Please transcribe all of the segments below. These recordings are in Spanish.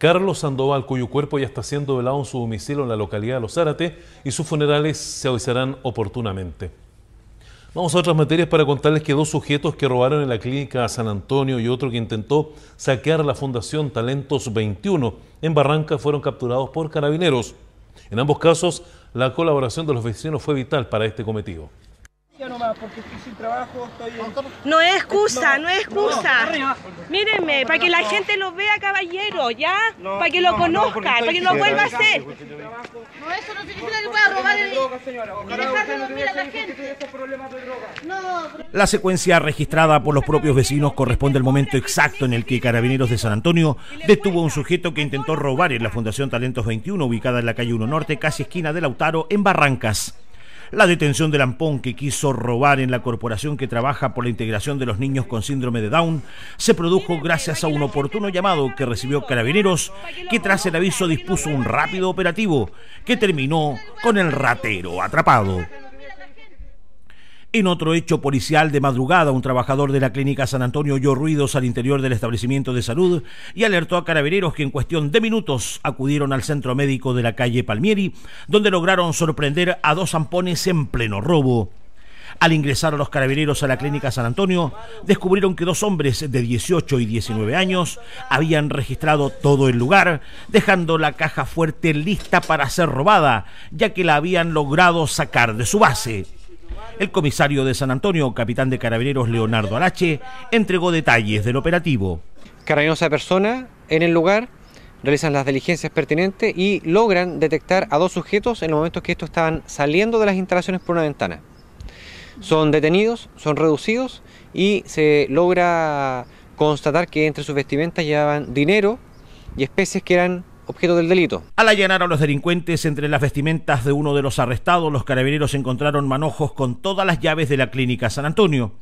Carlos Sandoval, cuyo cuerpo ya está siendo velado en su domicilio en la localidad de Los árate y sus funerales se avisarán oportunamente. Vamos a otras materias para contarles que dos sujetos que robaron en la clínica San Antonio y otro que intentó saquear la Fundación Talentos 21 en Barranca fueron capturados por carabineros. En ambos casos, la colaboración de los vecinos fue vital para este cometido trabajo, No es excusa, no, es excusa. Mírenme, para que la gente lo vea, caballero, ¿ya? para que lo conozcan, para que lo vuelva a hacer. No, eso no significa que pueda robar el... La secuencia registrada por los propios vecinos corresponde al momento exacto en el que Carabineros de San Antonio detuvo a un sujeto que intentó robar en la Fundación Talentos 21, ubicada en la calle 1 Norte, casi esquina de Lautaro, en Barrancas la detención de Lampón que quiso robar en la corporación que trabaja por la integración de los niños con síndrome de Down, se produjo gracias a un oportuno llamado que recibió Carabineros, que tras el aviso dispuso un rápido operativo que terminó con el ratero atrapado. En otro hecho policial de madrugada, un trabajador de la clínica San Antonio oyó ruidos al interior del establecimiento de salud y alertó a carabineros que en cuestión de minutos acudieron al centro médico de la calle Palmieri, donde lograron sorprender a dos zampones en pleno robo. Al ingresar a los carabineros a la clínica San Antonio, descubrieron que dos hombres de 18 y 19 años habían registrado todo el lugar, dejando la caja fuerte lista para ser robada, ya que la habían logrado sacar de su base. El comisario de San Antonio, capitán de carabineros Leonardo Arache, entregó detalles del operativo. Carabineros persona en el lugar realizan las diligencias pertinentes y logran detectar a dos sujetos en los momentos que estos estaban saliendo de las instalaciones por una ventana. Son detenidos, son reducidos y se logra constatar que entre sus vestimentas llevaban dinero y especies que eran objeto del delito. Al allanar a los delincuentes entre las vestimentas de uno de los arrestados, los carabineros encontraron manojos con todas las llaves de la clínica San Antonio.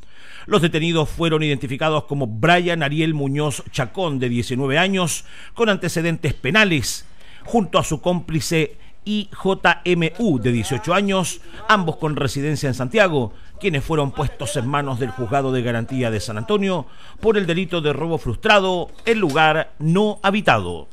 Los detenidos fueron identificados como Brian Ariel Muñoz Chacón, de 19 años, con antecedentes penales, junto a su cómplice IJMU, de 18 años, ambos con residencia en Santiago, quienes fueron puestos en manos del juzgado de garantía de San Antonio por el delito de robo frustrado en lugar no habitado.